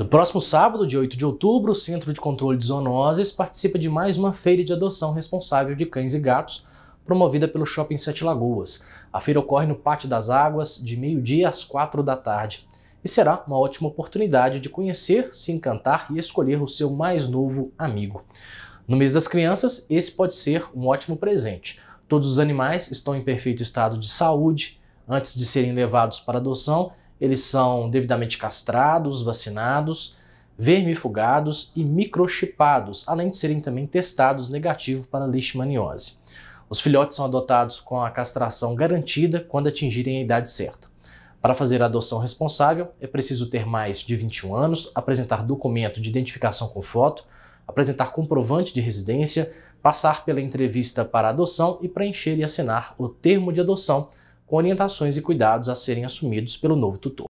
No próximo sábado, dia 8 de outubro, o Centro de Controle de Zoonoses participa de mais uma feira de adoção responsável de cães e gatos, promovida pelo Shopping Sete Lagoas. A feira ocorre no Pátio das Águas, de meio-dia às quatro da tarde, e será uma ótima oportunidade de conhecer, se encantar e escolher o seu mais novo amigo. No mês das crianças, esse pode ser um ótimo presente. Todos os animais estão em perfeito estado de saúde antes de serem levados para adoção eles são devidamente castrados, vacinados, vermifugados e microchipados, além de serem também testados negativo para leishmaniose. Os filhotes são adotados com a castração garantida quando atingirem a idade certa. Para fazer a adoção responsável, é preciso ter mais de 21 anos, apresentar documento de identificação com foto, apresentar comprovante de residência, passar pela entrevista para adoção e preencher e assinar o termo de adoção com orientações e cuidados a serem assumidos pelo novo tutor.